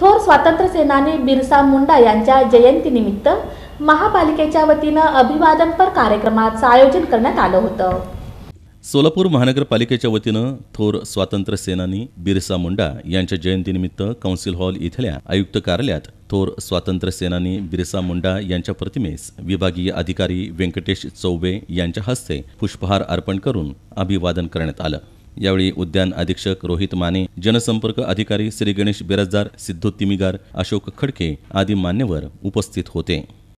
थोर स्वातंत्र्यसेनानी सेनानी बिरसा मुंडा यांच्या जयंतीनिमित्त महापालिकेच्या वतीनं अभिवादनपर कार्यक्रमाचं आयोजन करण्यात आलं होतं सोलापूर महानगरपालिकेच्या वतीनं थोर स्वातंत्र्य सेनानी बिरसा मुंडा यांच्या जयंतीनिमित्त कौन्सिल हॉल इथल्या आयुक्त कार्यालयात थोर स्वातंत्र्य सेनानी बिरसा मुंडा यांच्या प्रतिमेस विभागीय अधिकारी व्यंकटेश चौबे यांच्या हस्ते पुष्पहार अर्पण करून अभिवादन करण्यात आलं यावेळी उद्यान अधीक्षक रोहित माने जनसंपर्क अधिकारी श्री गणेश बिराजदार सिद्धू तिमिगार अशोक खडके आदी मान्यवर उपस्थित होते